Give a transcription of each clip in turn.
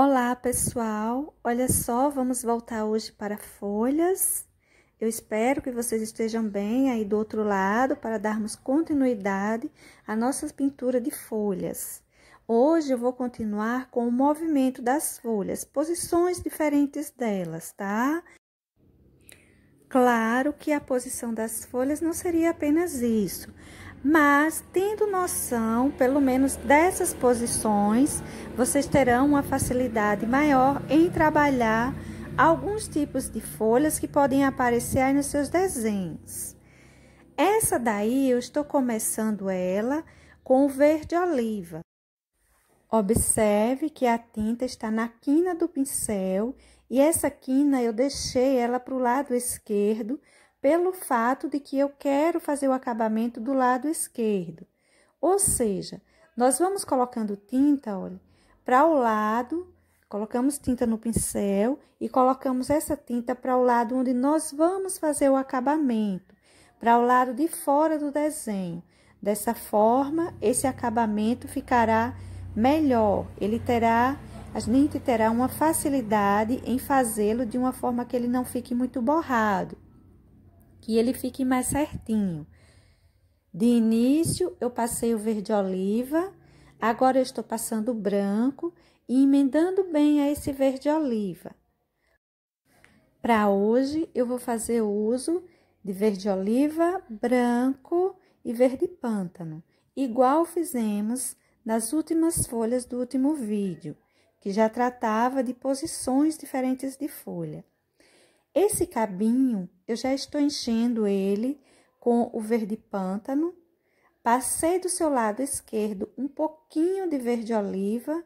Olá, pessoal! Olha só, vamos voltar hoje para folhas. Eu espero que vocês estejam bem aí do outro lado para darmos continuidade à nossa pintura de folhas. Hoje eu vou continuar com o movimento das folhas, posições diferentes delas, tá? Claro que a posição das folhas não seria apenas isso, mas tendo noção, pelo menos dessas posições, vocês terão uma facilidade maior em trabalhar alguns tipos de folhas que podem aparecer aí nos seus desenhos. Essa daí eu estou começando ela com o verde oliva. Observe que a tinta está na quina do pincel e essa quina eu deixei ela para o lado esquerdo pelo fato de que eu quero fazer o acabamento do lado esquerdo. Ou seja, nós vamos colocando tinta, olha, para o lado, colocamos tinta no pincel e colocamos essa tinta para o lado onde nós vamos fazer o acabamento, para o lado de fora do desenho. Dessa forma, esse acabamento ficará melhor, ele terá a gente terá uma facilidade em fazê-lo de uma forma que ele não fique muito borrado que ele fique mais certinho. De início, eu passei o verde oliva, agora eu estou passando o branco e emendando bem a esse verde oliva. Para hoje, eu vou fazer uso de verde oliva, branco e verde pântano, igual fizemos nas últimas folhas do último vídeo, que já tratava de posições diferentes de folha. Esse cabinho eu já estou enchendo ele com o verde pântano. Passei do seu lado esquerdo um pouquinho de verde oliva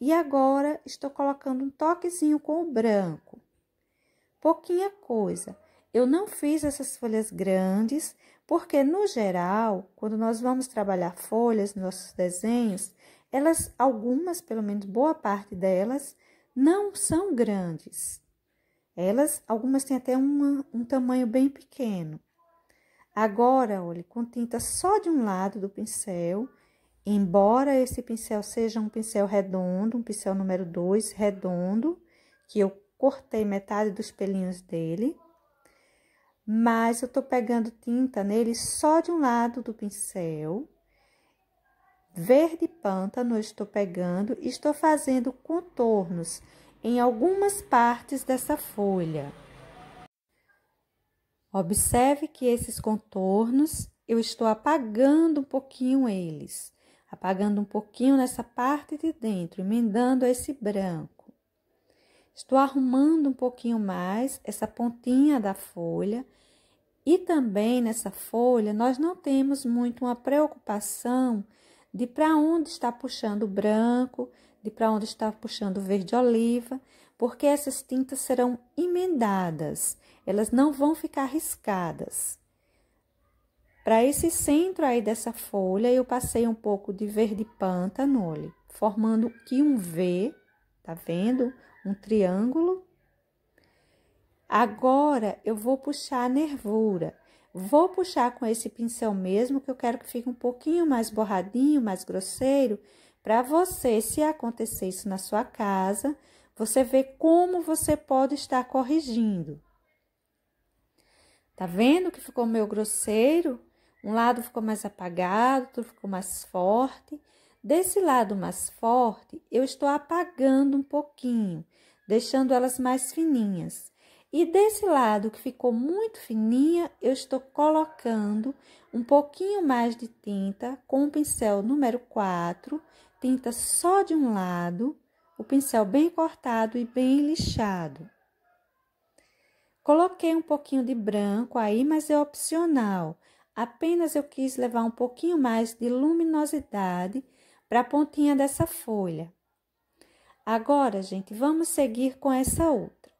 e agora estou colocando um toquezinho com o branco. Pouquinha coisa. Eu não fiz essas folhas grandes, porque no geral, quando nós vamos trabalhar folhas nos nossos desenhos, elas algumas, pelo menos boa parte delas, não são grandes. Elas, algumas têm até uma, um tamanho bem pequeno. Agora, olhe, com tinta só de um lado do pincel, embora esse pincel seja um pincel redondo, um pincel número 2 redondo, que eu cortei metade dos pelinhos dele, mas eu tô pegando tinta nele só de um lado do pincel. Verde pântano eu estou pegando e estou fazendo contornos em algumas partes dessa folha. Observe que esses contornos eu estou apagando um pouquinho eles, apagando um pouquinho nessa parte de dentro, emendando esse branco. Estou arrumando um pouquinho mais essa pontinha da folha. E também nessa folha nós não temos muito uma preocupação de para onde está puxando o branco, de para onde está puxando o verde oliva, porque essas tintas serão emendadas, elas não vão ficar riscadas. Para esse centro aí dessa folha, eu passei um pouco de verde pântano, formando aqui um V, tá vendo? Um triângulo. Agora, eu vou puxar a nervura. Vou puxar com esse pincel mesmo, que eu quero que fique um pouquinho mais borradinho, mais grosseiro, para você, se acontecer isso na sua casa, você vê como você pode estar corrigindo. Tá vendo que ficou meio grosseiro? Um lado ficou mais apagado, outro ficou mais forte. Desse lado mais forte, eu estou apagando um pouquinho, deixando elas mais fininhas. E desse lado que ficou muito fininha, eu estou colocando um pouquinho mais de tinta com o pincel número 4, tinta só de um lado, o pincel bem cortado e bem lixado. Coloquei um pouquinho de branco aí, mas é opcional. Apenas eu quis levar um pouquinho mais de luminosidade para a pontinha dessa folha. Agora, gente, vamos seguir com essa outra.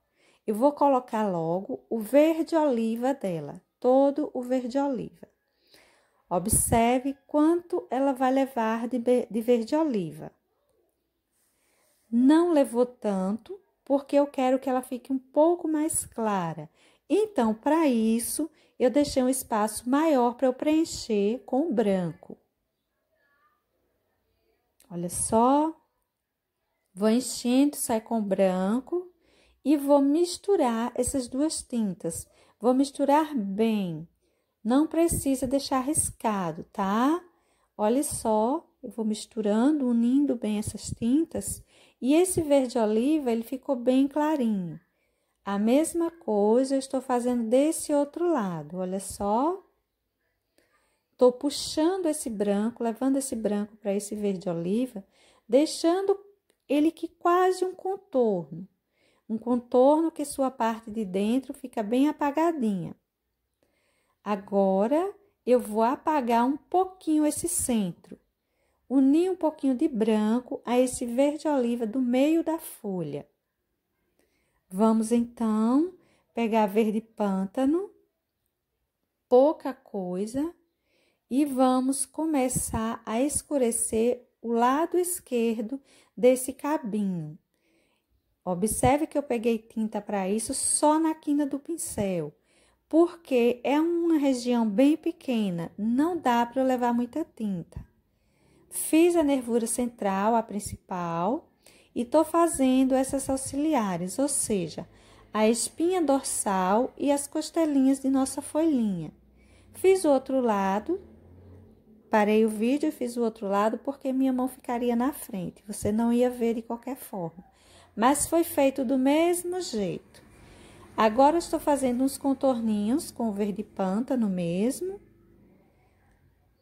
Eu vou colocar logo o verde oliva dela, todo o verde oliva. Observe quanto ela vai levar de verde oliva. Não levou tanto, porque eu quero que ela fique um pouco mais clara. Então, para isso, eu deixei um espaço maior para eu preencher com branco. Olha só. Vou enchendo, sai com branco e vou misturar essas duas tintas. Vou misturar bem. Não precisa deixar riscado, tá? Olha só, eu vou misturando, unindo bem essas tintas. E esse verde oliva, ele ficou bem clarinho. A mesma coisa eu estou fazendo desse outro lado, olha só. Estou puxando esse branco, levando esse branco para esse verde oliva, deixando ele que quase um contorno. Um contorno que sua parte de dentro fica bem apagadinha. Agora eu vou apagar um pouquinho esse centro. Unir um pouquinho de branco a esse verde oliva do meio da folha. Vamos então pegar verde pântano, pouca coisa, e vamos começar a escurecer o lado esquerdo desse cabinho. Observe que eu peguei tinta para isso só na quina do pincel porque é uma região bem pequena, não dá para levar muita tinta. Fiz a nervura central, a principal, e estou fazendo essas auxiliares, ou seja, a espinha dorsal e as costelinhas de nossa folhinha. Fiz o outro lado, parei o vídeo e fiz o outro lado porque minha mão ficaria na frente, você não ia ver de qualquer forma. Mas foi feito do mesmo jeito. Agora estou fazendo uns contorninhos com verde pântano mesmo.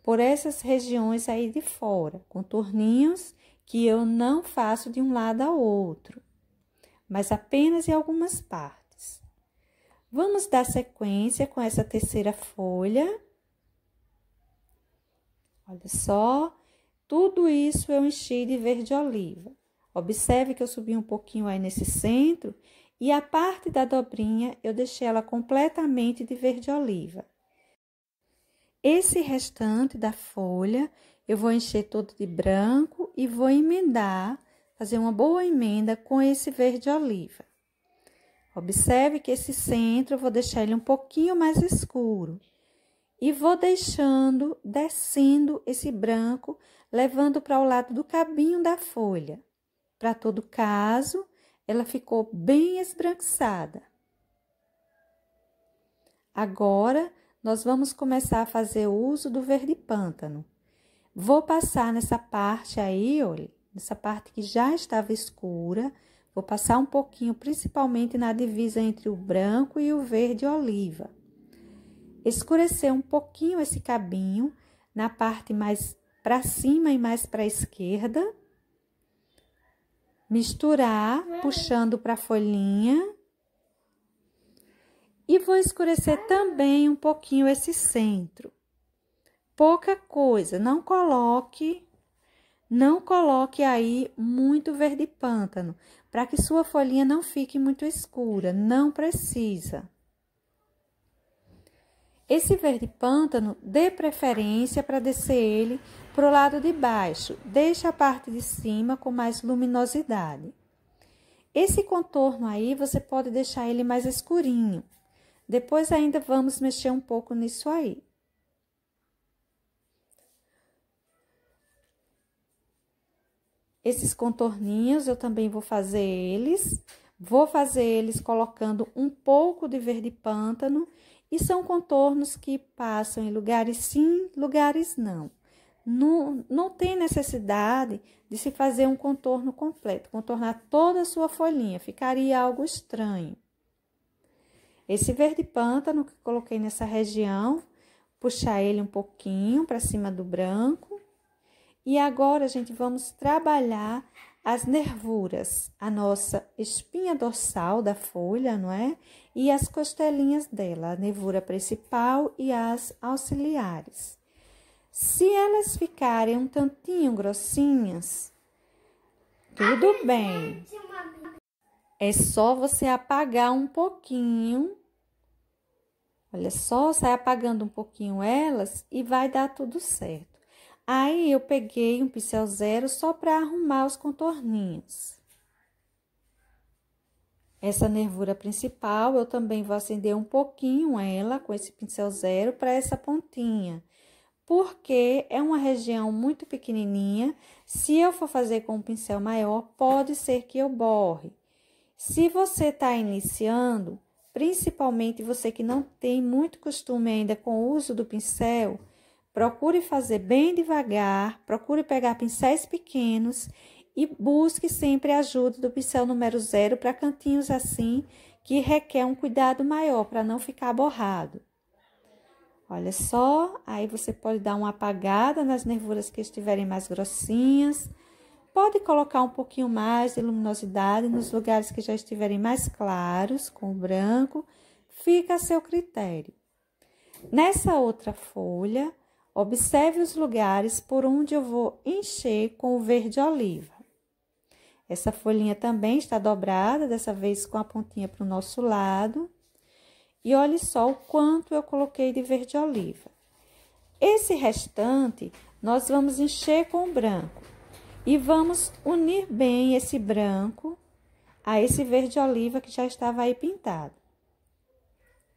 Por essas regiões aí de fora, contorninhos que eu não faço de um lado ao outro, mas apenas em algumas partes. Vamos dar sequência com essa terceira folha. Olha só, tudo isso eu enchi de verde oliva. Observe que eu subi um pouquinho aí nesse centro e a parte da dobrinha eu deixei ela completamente de verde oliva. Esse restante da folha eu vou encher todo de branco e vou emendar, fazer uma boa emenda com esse verde oliva. Observe que esse centro eu vou deixar ele um pouquinho mais escuro. E vou deixando, descendo esse branco, levando para o lado do cabinho da folha. Para todo caso, ela ficou bem esbranquiçada. Agora, nós vamos começar a fazer uso do verde pântano. Vou passar nessa parte aí, olha, nessa parte que já estava escura, vou passar um pouquinho, principalmente na divisa entre o branco e o verde oliva. Escurecer um pouquinho esse cabinho na parte mais para cima e mais para a esquerda misturar, uhum. puxando para a folhinha. E vou escurecer ah. também um pouquinho esse centro. Pouca coisa, não coloque, não coloque aí muito verde pântano, para que sua folhinha não fique muito escura, não precisa. Esse verde pântano, dê preferência para descer ele para o lado de baixo, deixa a parte de cima com mais luminosidade. Esse contorno aí você pode deixar ele mais escurinho. Depois ainda vamos mexer um pouco nisso aí. Esses contorninhos eu também vou fazer eles. Vou fazer eles colocando um pouco de verde pântano e são contornos que passam em lugares sim, lugares não não, não tem necessidade de se fazer um contorno completo, contornar toda a sua folhinha, ficaria algo estranho. Esse verde pântano que coloquei nessa região, puxar ele um pouquinho para cima do branco. E agora, a gente, vamos trabalhar as nervuras, a nossa espinha dorsal da folha, não é? E as costelinhas dela, a nervura principal e as auxiliares. Se elas ficarem um tantinho grossinhas, tudo bem. É só você apagar um pouquinho. Olha só, sai apagando um pouquinho elas e vai dar tudo certo. Aí eu peguei um pincel zero só para arrumar os contorninhos. Essa nervura principal, eu também vou acender um pouquinho ela com esse pincel zero para essa pontinha porque é uma região muito pequenininha. Se eu for fazer com um pincel maior, pode ser que eu borre. Se você está iniciando, principalmente você que não tem muito costume ainda com o uso do pincel, procure fazer bem devagar, procure pegar pincéis pequenos e busque sempre a ajuda do pincel número zero para cantinhos assim que requer um cuidado maior para não ficar borrado. Olha só, aí você pode dar uma apagada nas nervuras que estiverem mais grossinhas. Pode colocar um pouquinho mais de luminosidade nos lugares que já estiverem mais claros, com branco. Fica a seu critério. Nessa outra folha, observe os lugares por onde eu vou encher com o verde oliva. Essa folhinha também está dobrada, dessa vez com a pontinha para o nosso lado. E olhe só o quanto eu coloquei de verde oliva. Esse restante nós vamos encher com branco e vamos unir bem esse branco a esse verde oliva que já estava aí pintado.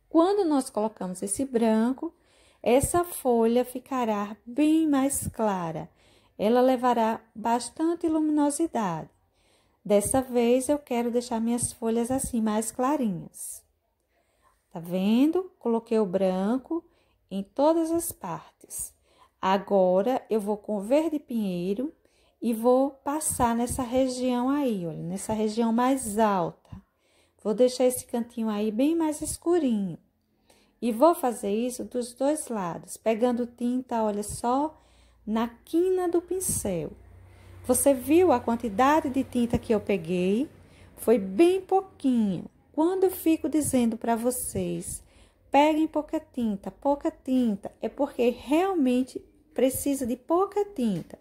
Quando nós colocamos esse branco, essa folha ficará bem mais clara. Ela levará bastante luminosidade. Dessa vez eu quero deixar minhas folhas assim mais clarinhas. Tá vendo? Coloquei o branco em todas as partes. Agora, eu vou com verde pinheiro e vou passar nessa região aí, olha, nessa região mais alta. Vou deixar esse cantinho aí bem mais escurinho. E vou fazer isso dos dois lados, pegando tinta, olha só, na quina do pincel. Você viu a quantidade de tinta que eu peguei? Foi bem pouquinho. Quando eu fico dizendo para vocês, peguem pouca tinta, pouca tinta, é porque realmente precisa de pouca tinta.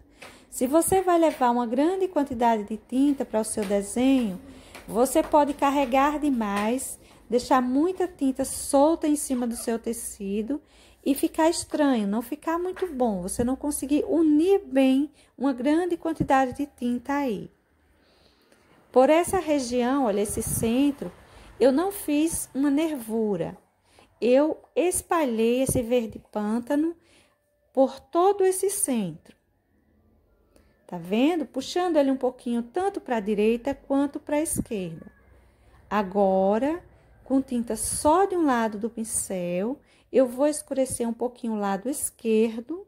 Se você vai levar uma grande quantidade de tinta para o seu desenho, você pode carregar demais, deixar muita tinta solta em cima do seu tecido e ficar estranho, não ficar muito bom. Você não conseguir unir bem uma grande quantidade de tinta aí. Por essa região, olha, esse centro, eu não fiz uma nervura. Eu espalhei esse verde pântano por todo esse centro. Tá vendo? Puxando ele um pouquinho tanto para a direita quanto para a esquerda. Agora, com tinta só de um lado do pincel, eu vou escurecer um pouquinho o lado esquerdo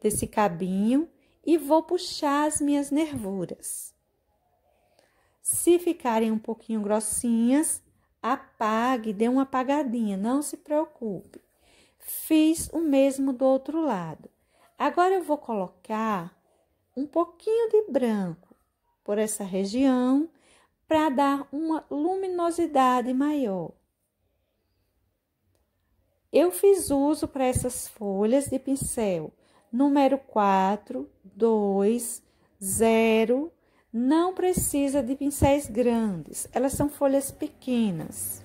desse cabinho e vou puxar as minhas nervuras. Se ficarem um pouquinho grossinhas, apague, dê uma apagadinha, não se preocupe. Fiz o mesmo do outro lado. Agora eu vou colocar um pouquinho de branco por essa região para dar uma luminosidade maior. Eu fiz uso para essas folhas de pincel número 4, 2, 0, não precisa de pincéis grandes, elas são folhas pequenas.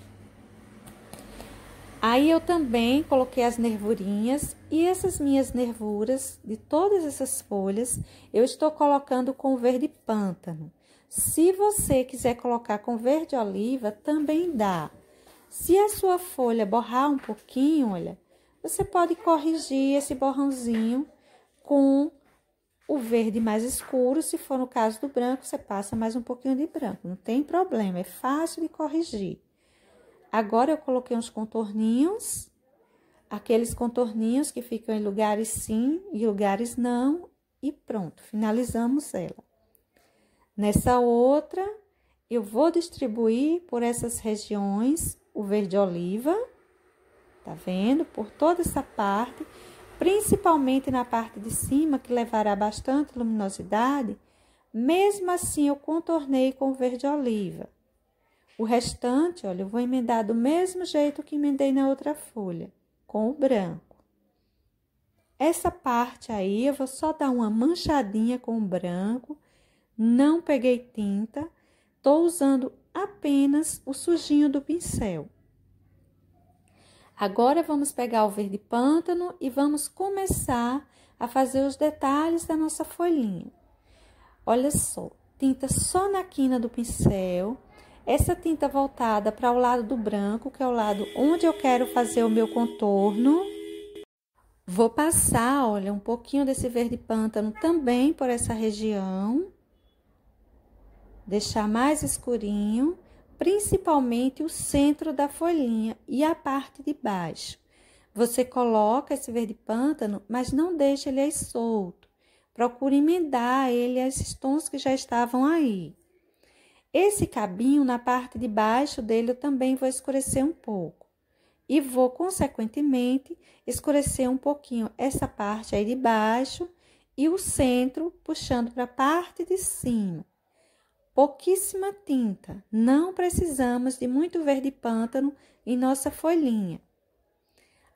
Aí eu também coloquei as nervurinhas e essas minhas nervuras de todas essas folhas eu estou colocando com verde pântano. Se você quiser colocar com verde oliva, também dá. Se a sua folha borrar um pouquinho, olha, você pode corrigir esse borrãozinho com o verde mais escuro, se for no caso do branco, você passa mais um pouquinho de branco, não tem problema, é fácil de corrigir. Agora eu coloquei uns contorninhos, aqueles contorninhos que ficam em lugares sim e lugares não, e pronto, finalizamos ela. Nessa outra, eu vou distribuir por essas regiões o verde oliva, tá vendo? Por toda essa parte principalmente na parte de cima, que levará bastante luminosidade, mesmo assim eu contornei com verde oliva. O restante, olha, eu vou emendar do mesmo jeito que emendei na outra folha, com o branco. Essa parte aí eu vou só dar uma manchadinha com o branco, não peguei tinta, estou usando apenas o sujinho do pincel. Agora vamos pegar o verde pântano e vamos começar a fazer os detalhes da nossa folhinha. Olha só, tinta só na quina do pincel, essa tinta voltada para o lado do branco, que é o lado onde eu quero fazer o meu contorno. Vou passar, olha, um pouquinho desse verde pântano também por essa região. Deixar mais escurinho principalmente o centro da folhinha e a parte de baixo. Você coloca esse verde pântano, mas não deixa ele aí solto. Procure emendar ele a esses tons que já estavam aí. Esse cabinho na parte de baixo dele eu também vou escurecer um pouco. E vou, consequentemente, escurecer um pouquinho essa parte aí de baixo e o centro puxando para a parte de cima pouquíssima tinta. Não precisamos de muito verde pântano em nossa folhinha.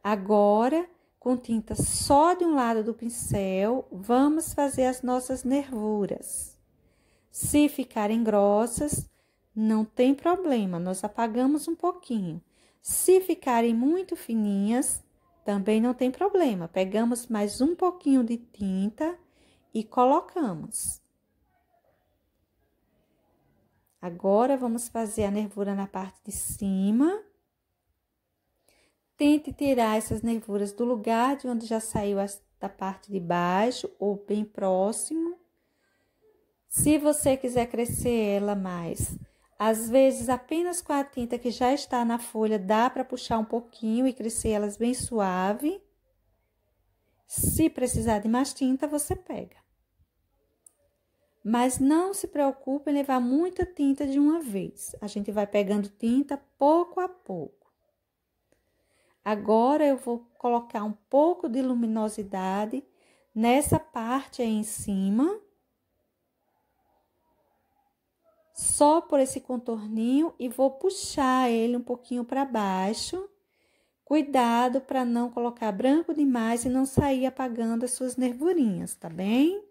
Agora, com tinta só de um lado do pincel, vamos fazer as nossas nervuras. Se ficarem grossas, não tem problema, nós apagamos um pouquinho. Se ficarem muito fininhas, também não tem problema. Pegamos mais um pouquinho de tinta e colocamos. Agora vamos fazer a nervura na parte de cima. Tente tirar essas nervuras do lugar de onde já saiu as, da parte de baixo ou bem próximo. Se você quiser crescer ela mais, às vezes apenas com a tinta que já está na folha dá para puxar um pouquinho e crescer elas bem suave. Se precisar de mais tinta, você pega. Mas não se preocupe em levar muita tinta de uma vez. A gente vai pegando tinta pouco a pouco. Agora eu vou colocar um pouco de luminosidade nessa parte aí em cima. Só por esse contorninho e vou puxar ele um pouquinho para baixo. Cuidado para não colocar branco demais e não sair apagando as suas nervurinhas, tá bem?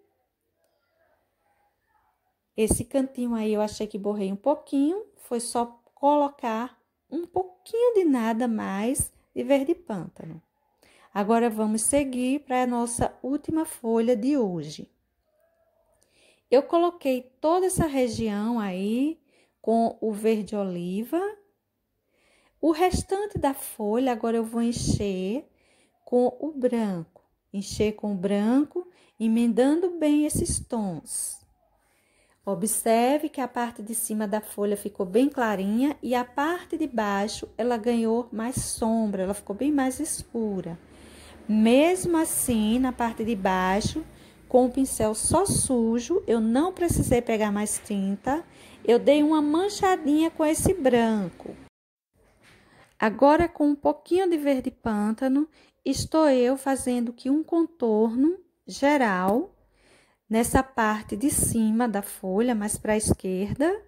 Esse cantinho aí eu achei que borrei um pouquinho, foi só colocar um pouquinho de nada mais de verde pântano. Agora vamos seguir para a nossa última folha de hoje. Eu coloquei toda essa região aí com o verde oliva. O restante da folha agora eu vou encher com o branco. Encher com o branco, emendando bem esses tons. Observe que a parte de cima da folha ficou bem clarinha e a parte de baixo ela ganhou mais sombra, ela ficou bem mais escura. Mesmo assim, na parte de baixo, com o pincel só sujo, eu não precisei pegar mais tinta, eu dei uma manchadinha com esse branco. Agora, com um pouquinho de verde pântano, estou eu fazendo que um contorno geral nessa parte de cima da folha, mais para a esquerda.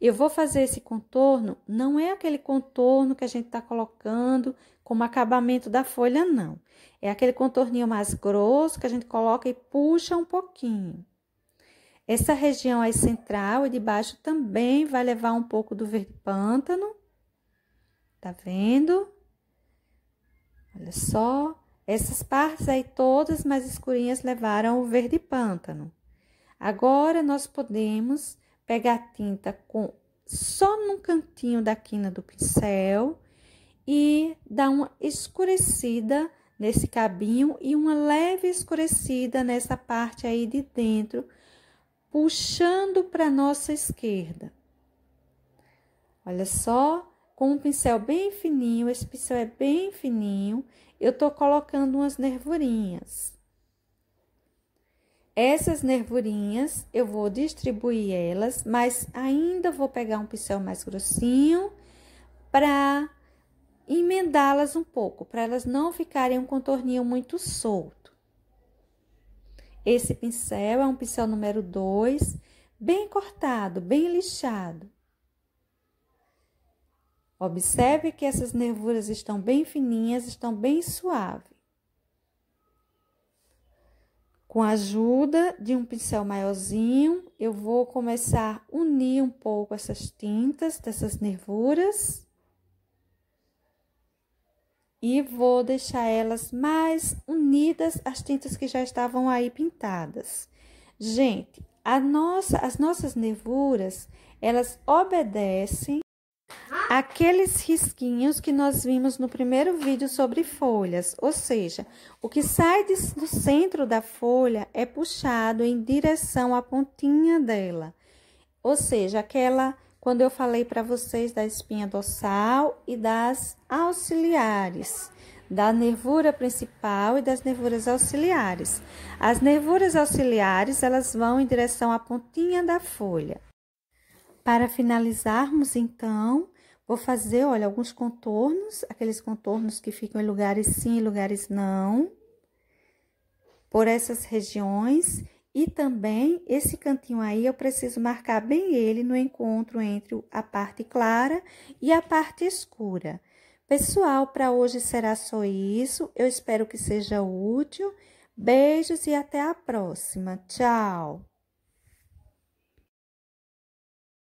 Eu vou fazer esse contorno, não é aquele contorno que a gente está colocando como acabamento da folha, não. É aquele contorninho mais grosso que a gente coloca e puxa um pouquinho. Essa região aí central e de baixo também vai levar um pouco do verde pântano. Tá vendo? Olha só. Essas partes aí todas mais escurinhas levaram o verde pântano. Agora nós podemos pegar tinta com só num cantinho da quina do pincel e dar uma escurecida nesse cabinho e uma leve escurecida nessa parte aí de dentro, puxando para nossa esquerda. Olha só, com um pincel bem fininho, esse pincel é bem fininho, eu estou colocando umas nervurinhas. Essas nervurinhas eu vou distribuir elas, mas ainda vou pegar um pincel mais grossinho para emendá-las um pouco, para elas não ficarem um contorninho muito solto. Esse pincel é um pincel número 2, bem cortado, bem lixado. Observe que essas nervuras estão bem fininhas, estão bem suaves. Com a ajuda de um pincel maiorzinho, eu vou começar a unir um pouco essas tintas dessas nervuras. E vou deixar elas mais unidas às tintas que já estavam aí pintadas. Gente, nossa, as nossas nervuras, elas obedecem aqueles risquinhos que nós vimos no primeiro vídeo sobre folhas, ou seja, o que sai de, do centro da folha é puxado em direção à pontinha dela, ou seja, aquela quando eu falei para vocês da espinha dorsal e das auxiliares, da nervura principal e das nervuras auxiliares. As nervuras auxiliares, elas vão em direção à pontinha da folha. Para finalizarmos, então, Vou fazer, olha, alguns contornos, aqueles contornos que ficam em lugares sim e lugares não, por essas regiões. E também esse cantinho aí eu preciso marcar bem ele no encontro entre a parte clara e a parte escura. Pessoal, para hoje será só isso. Eu espero que seja útil. Beijos e até a próxima. Tchau!